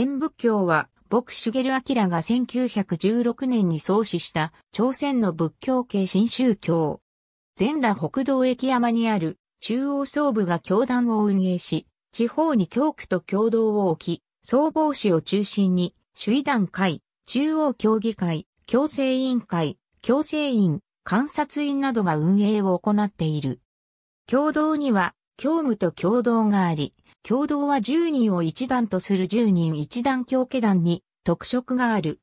演仏教は、牧キラが1916年に創始した朝鮮の仏教系新宗教。全羅北道駅山にある中央総部が教団を運営し、地方に教区と共同を置き、総合市を中心に、首位団会、中央協議会、共生委員会、強制員、観察員などが運営を行っている。共同には、教務と共同があり、共同は10人を一団とする10人一団協家団に特色がある。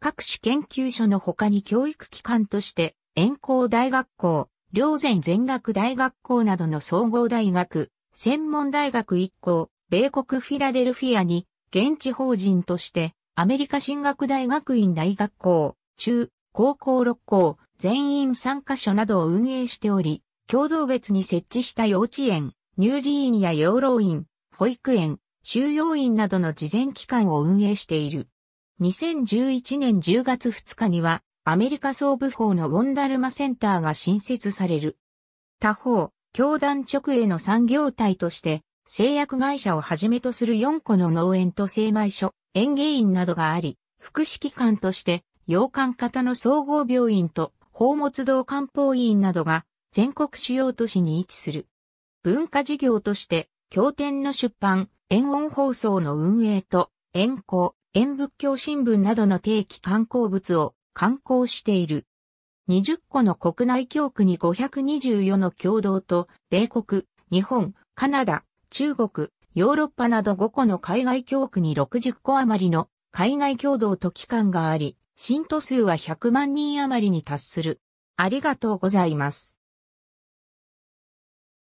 各種研究所の他に教育機関として、遠光大学校、両前全学大学校などの総合大学、専門大学一校、米国フィラデルフィアに、現地法人として、アメリカ進学大学院大学校、中、高校6校、全員3カ所などを運営しており、共同別に設置した幼稚園、乳児院や養老院、保育園、収容院などの事前機関を運営している。2011年10月2日には、アメリカ総部法のウォンダルマセンターが新設される。他方、教団直営の産業体として、製薬会社をはじめとする4個の農園と精米所、園芸院などがあり、福祉機関として、洋館型の総合病院と、宝物堂漢方院などが、全国主要都市に位置する。文化事業として、経典の出版、演音放送の運営と、演講、演仏教新聞などの定期観光物を観光している。20個の国内教区に524の共同と、米国、日本、カナダ、中国、ヨーロッパなど5個の海外教区に60個余りの海外共同と機関があり、信徒数は100万人余りに達する。ありがとうございます。